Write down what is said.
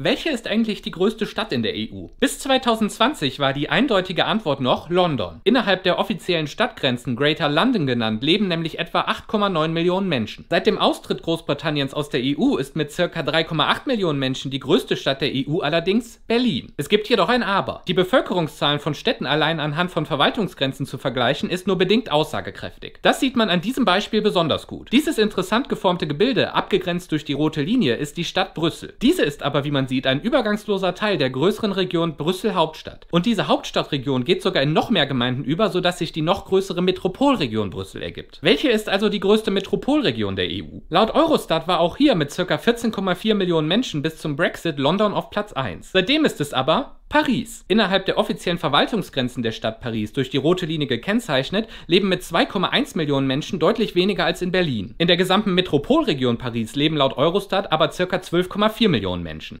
Welche ist eigentlich die größte Stadt in der EU? Bis 2020 war die eindeutige Antwort noch London. Innerhalb der offiziellen Stadtgrenzen Greater London genannt leben nämlich etwa 8,9 Millionen Menschen. Seit dem Austritt Großbritanniens aus der EU ist mit ca. 3,8 Millionen Menschen die größte Stadt der EU allerdings Berlin. Es gibt jedoch ein Aber. Die Bevölkerungszahlen von Städten allein anhand von Verwaltungsgrenzen zu vergleichen, ist nur bedingt aussagekräftig. Das sieht man an diesem Beispiel besonders gut. Dieses interessant geformte Gebilde, abgegrenzt durch die rote Linie, ist die Stadt Brüssel. Diese ist aber, wie man sieht, ein übergangsloser Teil der größeren Region Brüssel-Hauptstadt. Und diese Hauptstadtregion geht sogar in noch mehr Gemeinden über, sodass sich die noch größere Metropolregion Brüssel ergibt. Welche ist also die größte Metropolregion der EU? Laut Eurostat war auch hier mit ca. 14,4 Millionen Menschen bis zum Brexit London auf Platz 1. Seitdem ist es aber Paris. Innerhalb der offiziellen Verwaltungsgrenzen der Stadt Paris, durch die rote Linie gekennzeichnet, leben mit 2,1 Millionen Menschen deutlich weniger als in Berlin. In der gesamten Metropolregion Paris leben laut Eurostat aber ca. 12,4 Millionen Menschen.